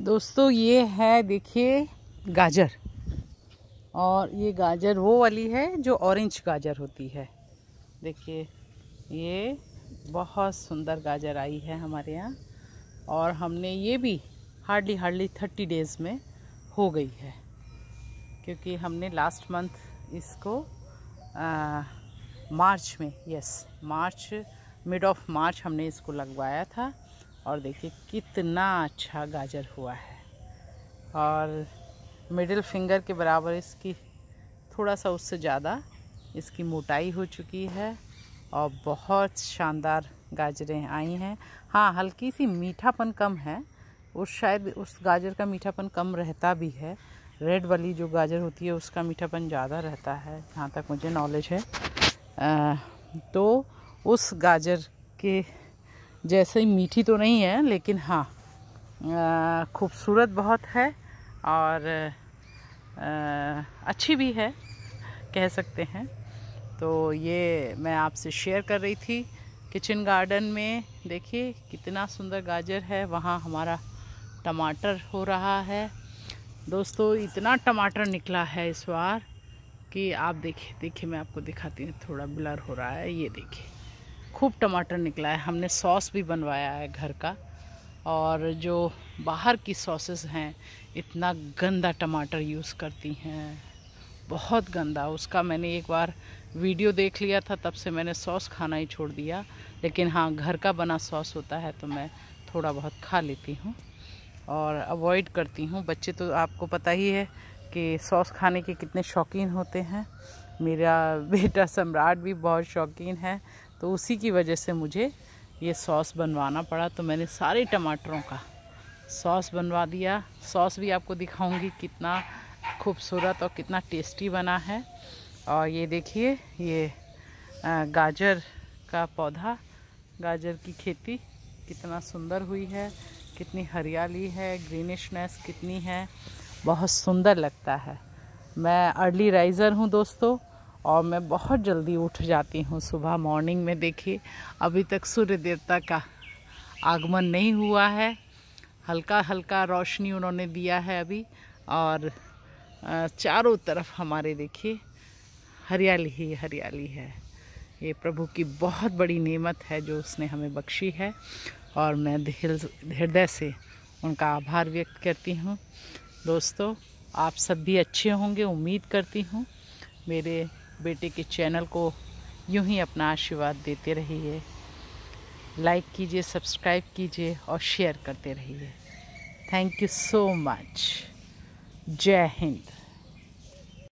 दोस्तों ये है देखिए गाजर और ये गाजर वो वाली है जो ऑरेंज गाजर होती है देखिए ये बहुत सुंदर गाजर आई है हमारे यहाँ और हमने ये भी हार्डली हार्डली थर्टी डेज़ में हो गई है क्योंकि हमने लास्ट मंथ इसको आ, मार्च में yes March mid of March हमने इसको लगवाया था और देखिए कितना अच्छा गाजर हुआ है और मिडिल फिंगर के बराबर इसकी थोड़ा सा उससे ज़्यादा इसकी मोटाई हो चुकी है और बहुत शानदार गाजरें आई हैं हाँ हल्की सी मीठापन कम है उस शायद उस गाजर का मीठापन कम रहता भी है रेड वाली जो गाजर होती है उसका मीठापन ज़्यादा रहता है जहाँ तक मुझे नॉलेज है आ, तो उस गाजर के जैसे मीठी तो नहीं है लेकिन हाँ खूबसूरत बहुत है और आ, अच्छी भी है कह सकते हैं तो ये मैं आपसे शेयर कर रही थी किचन गार्डन में देखिए कितना सुंदर गाजर है वहाँ हमारा टमाटर हो रहा है दोस्तों इतना टमाटर निकला है इस बार कि आप देखिए देखिए मैं आपको दिखाती हूँ थोड़ा ब्लर हो रहा है ये देखिए खूब टमाटर निकला है हमने सॉस भी बनवाया है घर का और जो बाहर की सॉसेस हैं इतना गंदा टमाटर यूज़ करती हैं बहुत गंदा उसका मैंने एक बार वीडियो देख लिया था तब से मैंने सॉस खाना ही छोड़ दिया लेकिन हाँ घर का बना सॉस होता है तो मैं थोड़ा बहुत खा लेती हूँ और अवॉइड करती हूँ बच्चे तो आपको पता ही है कि सॉस खाने के कितने शौकीन होते हैं मेरा बेटा सम्राट भी बहुत शौकीन है तो उसी की वजह से मुझे ये सॉस बनवाना पड़ा तो मैंने सारे टमाटरों का सॉस बनवा दिया सॉस भी आपको दिखाऊंगी कितना खूबसूरत और कितना टेस्टी बना है और ये देखिए ये गाजर का पौधा गाजर की खेती कितना सुंदर हुई है कितनी हरियाली है ग्रीनिशनेस कितनी है बहुत सुंदर लगता है मैं अर्ली राइज़र हूँ दोस्तों और मैं बहुत जल्दी उठ जाती हूँ सुबह मॉर्निंग में देखिए अभी तक सूर्य देवता का आगमन नहीं हुआ है हल्का हल्का रोशनी उन्होंने दिया है अभी और चारों तरफ हमारे देखिए हरियाली ही हरियाली है ये प्रभु की बहुत बड़ी नेमत है जो उसने हमें बख्शी है और मैं हृदय से उनका आभार व्यक्त करती हूँ दोस्तों आप सब भी अच्छे होंगे उम्मीद करती हूँ मेरे बेटे के चैनल को यूं ही अपना आशीर्वाद देते रहिए लाइक कीजिए सब्सक्राइब कीजिए और शेयर करते रहिए थैंक यू सो मच जय हिंद